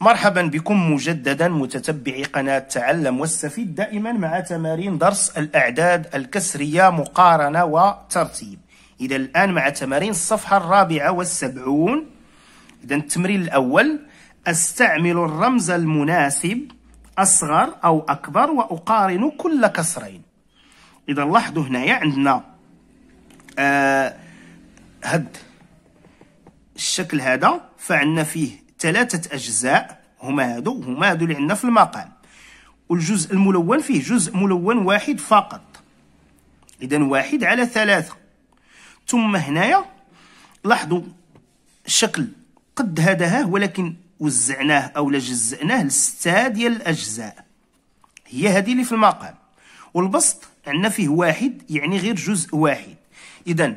مرحبا بكم مجددا متتبعي قناة تعلم واستفيد دائما مع تمارين درس الأعداد الكسرية مقارنة وترتيب إذا الآن مع تمارين الصفحة الرابعة والسبعون إذا التمرين الأول أستعمل الرمز المناسب أصغر أو أكبر وأقارن كل كسرين إذا لاحظوا هنايا عندنا آه هاد الشكل هذا فعندنا فيه ثلاثة أجزاء هما هادو هما هادو اللي عندنا في المقام والجزء الملون فيه جزء ملون واحد فقط إذا واحد على ثلاثة ثم هنايا لاحظوا الشكل قد هذا هاه ولكن وزعناه أو جزئناه لستة ديال الأجزاء هي هذه اللي في المقام والبسط عندنا فيه واحد يعني غير جزء واحد إذا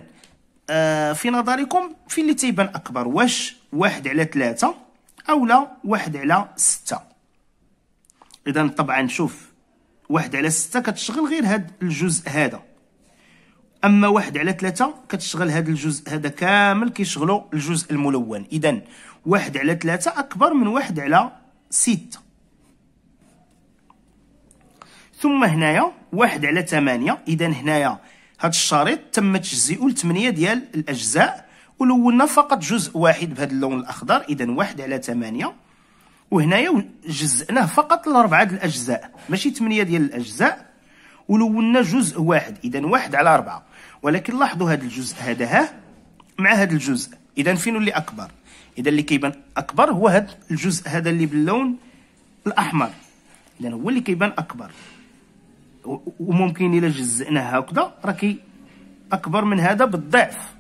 آه في نظركم فين اللي تيبان أكبر واش واحد على ثلاثة اولا واحد على ستة إذا طبعا شوف واحد على ستة كتشغل غير هاد الجزء هذا أما واحد على ثلاثة كتشغل هاد الجزء هذا كامل كيشغلو الجزء الملون إذا واحد على ثلاثة أكبر من واحد على ستة ثم هنايا واحد على ثمانية إذا هنايا هاد الشريط تم تجزئه لثمانية ديال الأجزاء ولونا فقط جزء واحد بهذا اللون الاخضر اذا واحد على ثمانية وهنايا جزئناه فقط لربعه الاجزاء ماشي ثمانية ديال الاجزاء ولونا جزء واحد اذا واحد على أربعة ولكن لاحظوا هذا الجزء هذا ها مع هذا الجزء اذا فين اللي اكبر اذا اللي كيبان اكبر هو هذا الجزء هذا اللي باللون الاحمر اذا هو اللي كيبان اكبر وممكن الا جزئناه هكذا راه كي اكبر من هذا بالضعف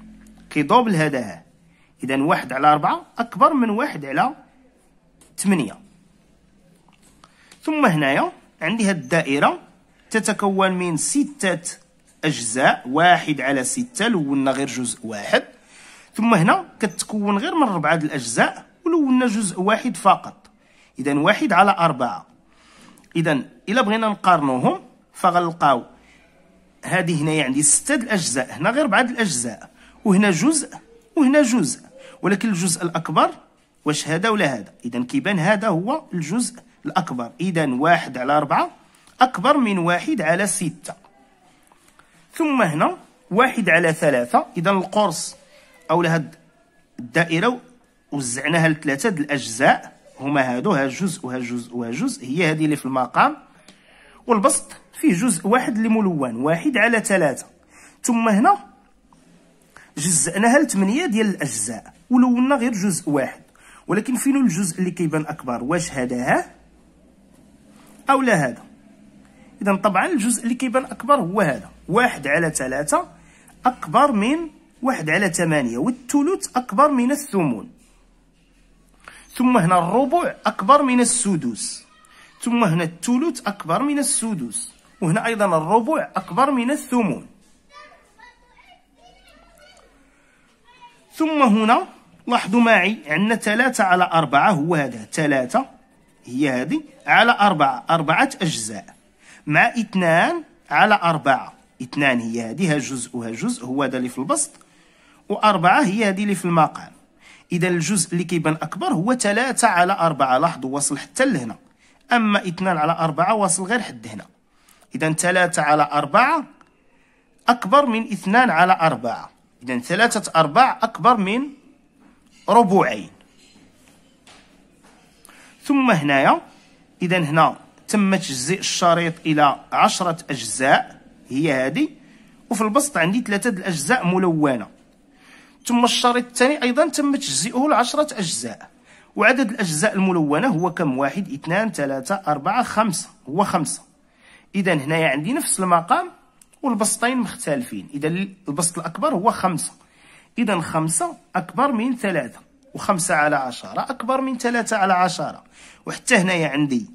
كيدوبل هذا إذا واحد على أربعة أكبر من واحد على ثمانية ثم هنايا عندي هاد الدائرة تتكون من ستة أجزاء واحد على ستة لونا غير جزء واحد ثم هنا كتكون غير من ربعة الأجزاء ولونا جزء واحد فقط إذا واحد على أربعة إذا إلا بغينا نقارنوهم فغنلقاو هذه هنايا عندي ستة الأجزاء هنا غير بعض الأجزاء وهنا جزء وهنا جزء ولكن الجزء الأكبر واش هذا ولا هذا إذا كيبان هذا هو الجزء الأكبر إذا واحد على أربعة أكبر من واحد على ستة ثم هنا واحد على ثلاثة إذا القرص أو لهاد الدائرة وزعناها لثلاثة الأجزاء هما هادو ها جزء وها جزء وها جزء هي هذه اللي في المقام والبسط فيه جزء واحد اللي ملون واحد على ثلاثة ثم هنا جزأناها لثمانية ديال الأجزاء ولونا غير جزء واحد ولكن فينو الجزء اللي كيبان أكبر واش هذا أو لا هذا إذا طبعا الجزء اللي كيبان أكبر هو هذا واحد على ثلاثة أكبر من واحد على ثمانية والثلث أكبر من الثمن ثم هنا الربع أكبر من السدس ثم هنا الثلث أكبر من السدس وهنا أيضا الربع أكبر من الثمن ثم هنا لاحظوا معي عندنا ثلاثة على أربعة هو هذا ثلاثة هي هذه على أربعة أربعة أجزاء مع اثنان على أربعة اثنان هي هذه ها جزء هو هذا اللي في البسط وأربعة هي هذه اللي في المقام إذا الجزء اللي كيبان أكبر هو ثلاثة على أربعة لاحظوا واصل حتى لهنا أما اثنان على أربعة واصل غير حد هنا إذا ثلاثة على أربعة أكبر من اثنان على أربعة إذا ثلاثة أرباع أكبر من ربوعين ثم هنايا إذا هنا تم تجزئ الشريط إلى عشرة أجزاء هي هذه وفي البسط عندي ثلاثة الأجزاء ملونة ثم الشريط الثاني أيضا تم تجزئه لعشرة أجزاء وعدد الأجزاء الملونة هو كم واحد اثنان ثلاثة أربعة خمسة هو خمسة إذا هنايا عندي نفس المقام والبسطين مختلفين إذا البسط الأكبر هو خمسة إذا خمسة أكبر من ثلاثة وخمسة على عشرة أكبر من ثلاثة على عشرة وحتى هنايا عندي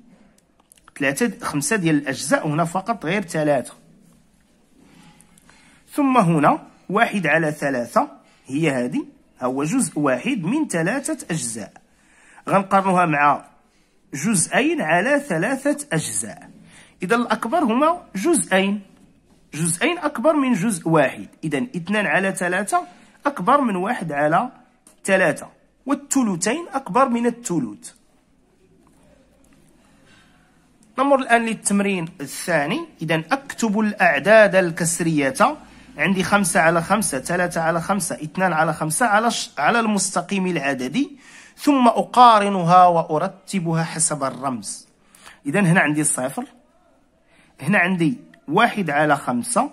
ثلاثة خمسة ديال الأجزاء هنا فقط غير ثلاثة ثم هنا واحد على ثلاثة هي هذه هو جزء واحد من ثلاثة أجزاء غنقارنوها مع جزئين على ثلاثة أجزاء إذا الأكبر هما جزئين جزئين أكبر من جزء واحد إذا اثنان على ثلاثة أكبر من واحد على ثلاثة والثلثين أكبر من الثلث نمر الآن للتمرين الثاني إذا أكتب الأعداد الكسرية عندي خمسة على خمسة ثلاثة على خمسة اثنان على خمسة على, على المستقيم العددي ثم أقارنها وأرتبها حسب الرمز إذا هنا عندي صفر هنا عندي واحد على خمسة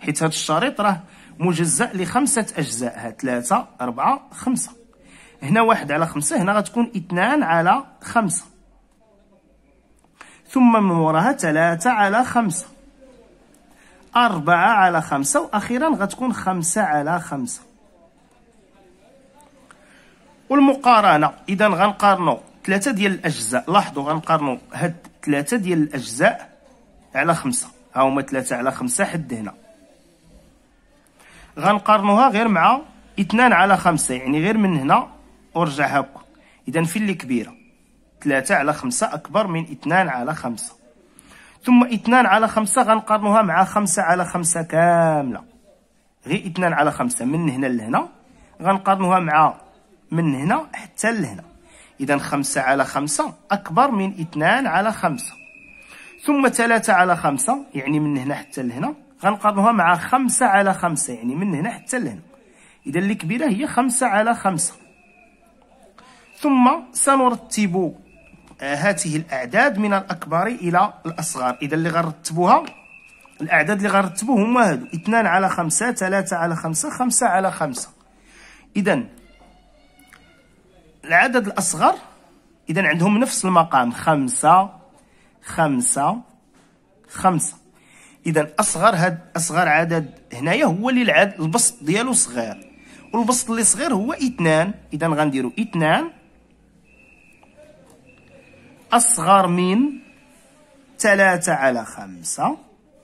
حيت هاد الشريط راه مجزأ لخمسة أجزاء ها ثلاثة أربعة خمسة هنا واحد على خمسة هنا غتكون اثنان على خمسة ثم من وراها ثلاثة على خمسة أربعة على خمسة وأخيرا غتكون خمسة على خمسة والمقارنة إذا غنقارنو ثلاثة ديال الأجزاء لاحظوا غنقارنو هاد ثلاثة ديال الأجزاء على خمسة ها هما ثلاثة على خمسة حد هنا غنقارنوها غير مع اثنان على خمسة يعني غير من هنا ورجع هاكا اذا في اللي كبيرة ثلاثة على خمسة اكبر من اثنان على خمسة ثم اثنان على خمسة غنقارنوها مع خمسة على خمسة كاملة غير اثنان على خمسة من هنا لهنا غنقارنوها مع من هنا حتى لهنا اذا خمسة على خمسة اكبر من اثنان على خمسة ثم ثلاثة على خمسة يعني من هنا حتى لهنا غنقربها مع خمسة على خمسة يعني من هنا حتى لهنا إذا الكبيرة هي خمسة على خمسة ثم سنرتب آه، هذه الأعداد من الأكبر إلى الأصغر إذا اللي غنرتبوها الأعداد اللي غنرتبو هما هادو اثنان على خمسة ثلاثة على خمسة خمسة على خمسة إذا العدد الأصغر إذا عندهم نفس المقام خمسة خمسة خمسة إذا أصغر هاد أصغر عدد هنايا هو اللي العدد البسط ديالو صغير والبسط اللي صغير هو اثنان إذا غنديرو اثنان أصغر من ثلاثة على خمسة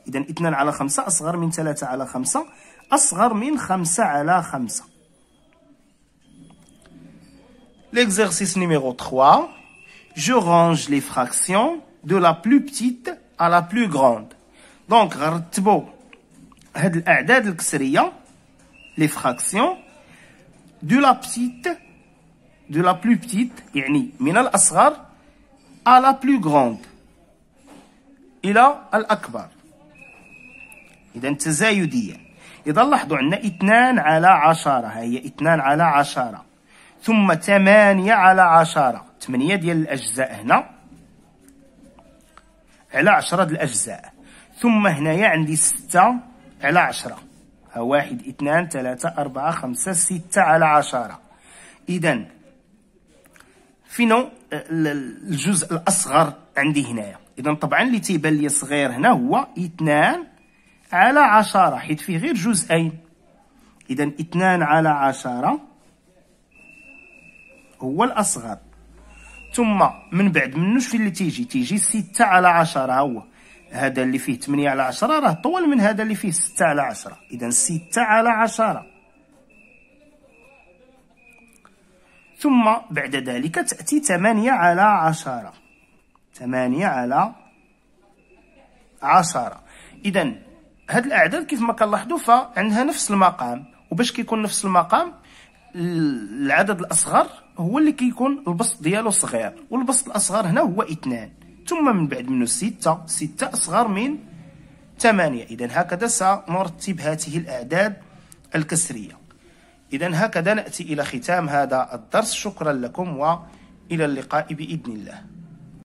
إذا اثنان على خمسة أصغر من ثلاثة على خمسة أصغر من خمسة على خمسة L'exercice numéro 3. Je range les fractions de la plus petite à la plus grande دونك غنرتبوا هاد الاعداد الكسريه لي فراكسيون دو لا petite, دو لا بلو يعني من الاصغر à la plus grande الى الاكبر اذا تزايديه اذا لاحظوا عندنا اثنان على عشرة، هي اثنان على عشرة. ثم ثمانية على عشرة، ثمانية ديال الاجزاء هنا على عشرة الأجزاء ثم هنايا عندي ستة على عشرة ها واحد اثنان ثلاثة أربعة خمسة ستة على عشرة إذا فينو آه، الجزء الأصغر عندي هنايا إذا طبعا اللي تيبان لي صغير هنا هو اثنان على عشرة حيت فيه غير جزئين إذا اثنان على عشرة هو الأصغر ثم من بعد منو شفين اللي تيجي تيجي 6 على 10 هو هذا اللي فيه 8 على 10 راه طول من هذا اللي فيه 6 على 10 اذا 6 على 10 ثم بعد ذلك تأتي 8 على 10 8 على 10 اذا هاد الاعداد كيف ما كنلاحظوا فعندها نفس المقام وباش كيكون نفس المقام العدد الاصغر هو اللي كيكون كي البسط ديالو صغير والبسط الاصغر هنا هو اثنان ثم من بعد منه ستة ستة اصغر من ثمانية اذا هكذا سنرتب هذه الاعداد الكسرية اذا هكذا ناتي الى ختام هذا الدرس شكرا لكم والى اللقاء باذن الله